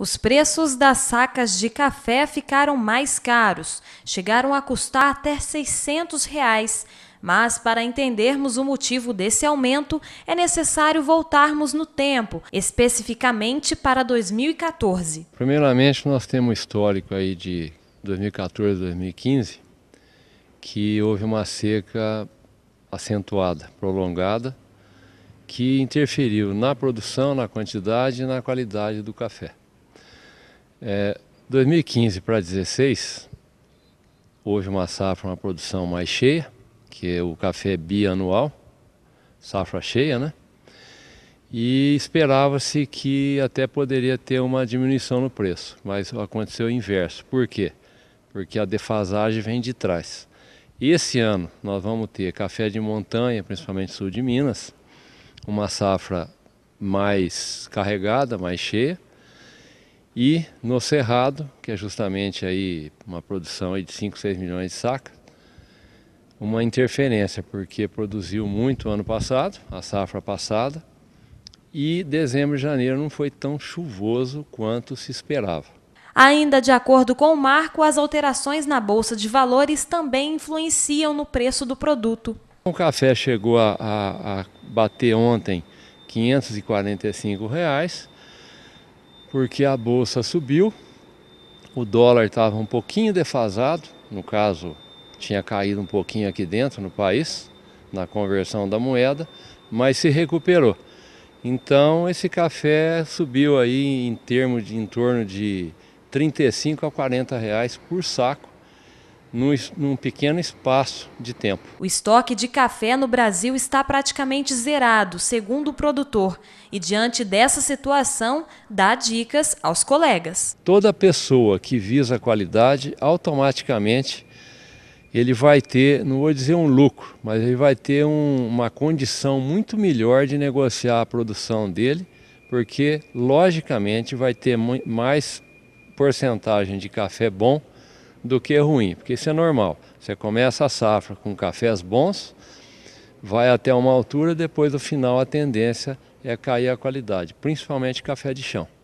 Os preços das sacas de café ficaram mais caros, chegaram a custar até R$ 600. Reais. Mas para entendermos o motivo desse aumento, é necessário voltarmos no tempo, especificamente para 2014. Primeiramente, nós temos um histórico aí de 2014, 2015, que houve uma seca acentuada, prolongada, que interferiu na produção, na quantidade e na qualidade do café. É, 2015 para 2016, hoje uma safra, uma produção mais cheia, que é o café é bianual, safra cheia, né? E esperava-se que até poderia ter uma diminuição no preço, mas aconteceu o inverso. Por quê? Porque a defasagem vem de trás. Esse ano nós vamos ter café de montanha, principalmente sul de Minas, uma safra mais carregada, mais cheia, e no Cerrado, que é justamente aí uma produção aí de 5, 6 milhões de sacas, uma interferência, porque produziu muito ano passado, a safra passada, e dezembro e janeiro não foi tão chuvoso quanto se esperava. Ainda de acordo com o Marco, as alterações na Bolsa de Valores também influenciam no preço do produto. O café chegou a, a, a bater ontem R$ 545. Reais, porque a bolsa subiu, o dólar estava um pouquinho defasado, no caso, tinha caído um pouquinho aqui dentro no país, na conversão da moeda, mas se recuperou. Então esse café subiu aí em termos de em torno de 35 a 40 reais por saco num, num, pequeno espaço de tempo. O estoque de café no Brasil está praticamente zerado, segundo o produtor, e diante dessa situação, dá dicas aos colegas. Toda pessoa que visa a qualidade, automaticamente ele vai ter, não vou dizer um lucro, mas ele vai ter um, uma condição muito melhor de negociar a produção dele, porque logicamente vai ter mais porcentagem de café bom do que é ruim, porque isso é normal. Você começa a safra com cafés bons, vai até uma altura, depois do final a tendência é cair a qualidade, principalmente café de chão.